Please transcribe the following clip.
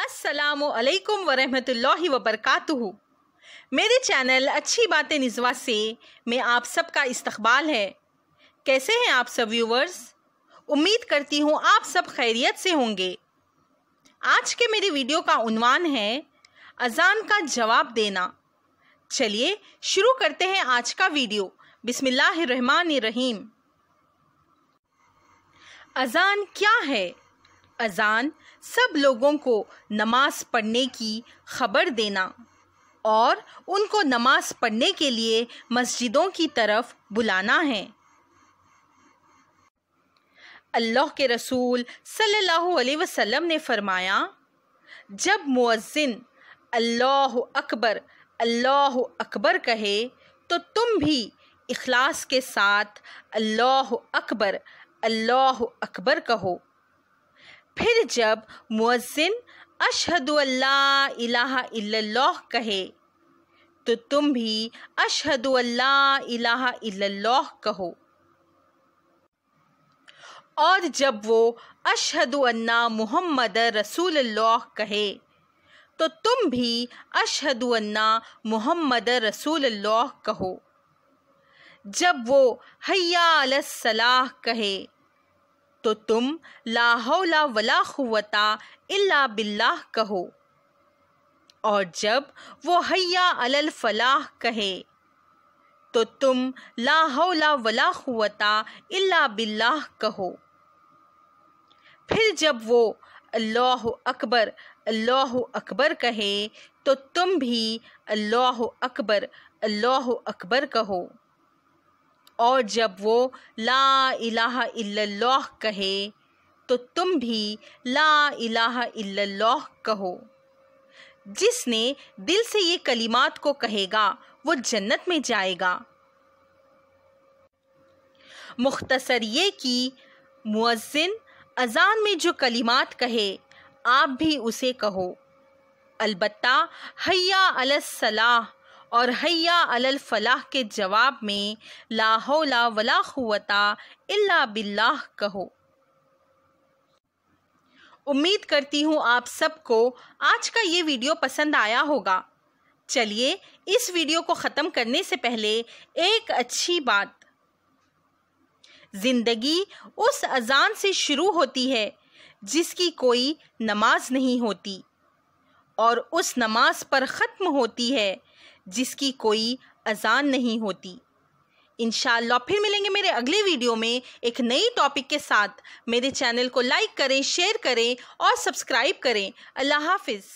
असलकम वरहमतुल्लि वबरकू मेरे चैनल अच्छी बातें निजवा से मैं आप सबका इस्तबाल है कैसे हैं आप सब व्यूवर्स उम्मीद करती हूँ आप सब खैरियत से होंगे आज के मेरे वीडियो का उनवान है अजान का जवाब देना चलिए शुरू करते हैं आज का वीडियो रहीम अज़ान क्या है अज़ान सब लोगों को नमाज पढ़ने की खबर देना और उनको नमाज पढ़ने के लिए मस्जिदों की तरफ बुलाना है अल्लाह के रसूल सल्लल्लाहु अलैहि वसल्लम ने फरमाया जब मुअज्जिन अल्लाह अकबर अल्लाह अकबर कहे तो तुम भी इखलास के साथ अल्लाह अकबर अल्लाह अकबर कहो फिर जब मुअज्जिन अशहदु अल्लाह इलाहा इल्लल्लाह कहे तो तुम भी अशहदु अल्लाह इलाहा इल्लल्लाह कहो और जब वो अशहदु अन्ना मोहम्मद रसूलुल्लाह कहे तो तुम भी अशहदु अन्ना मोहम्मद रसूलुल्लाह कहो जब वो हैया अलसलाह कहे तो तुम लाहौला वला खुवता इल्ला बिल्लाह कहो और जब वो हैया अलल फलाह कहे तो तुम लाहौला वला खुवता इल्ला बिल्लाह कहो फिर जब वो अल्लाह अकबर अल्लाह अकबर कहे तो तुम भी अल्लाह अकबर अल्लाह अकबर कहो और जब वो ला इलाह इल्लल्लाह कहे तो तुम भी ला इलाह इल्लल्लाह कहो जिसने दिल से ये कलिमात को कहेगा वो जन्नत में जाएगा मुख्तसर ये कि मुअज्जिन अजान में जो कलिमात कहे आप भी उसे कहो अलबत्ता हया अलसलाह और हैया अलल फलाह के जवाब में लाहौला वला इल्ला बिल्लाह कहो उम्मीद करती हूँ आप सबको आज का ये वीडियो पसंद आया होगा चलिए इस वीडियो को ख़त्म करने से पहले एक अच्छी बात ज़िंदगी उस अजान से शुरू होती है जिसकी कोई नमाज नहीं होती और उस नमाज पर ख़त्म होती है जिसकी कोई अजान नहीं होती इन फिर मिलेंगे मेरे अगले वीडियो में एक नई टॉपिक के साथ मेरे चैनल को लाइक करें शेयर करें और सब्सक्राइब करें अल्लाह हाफिज़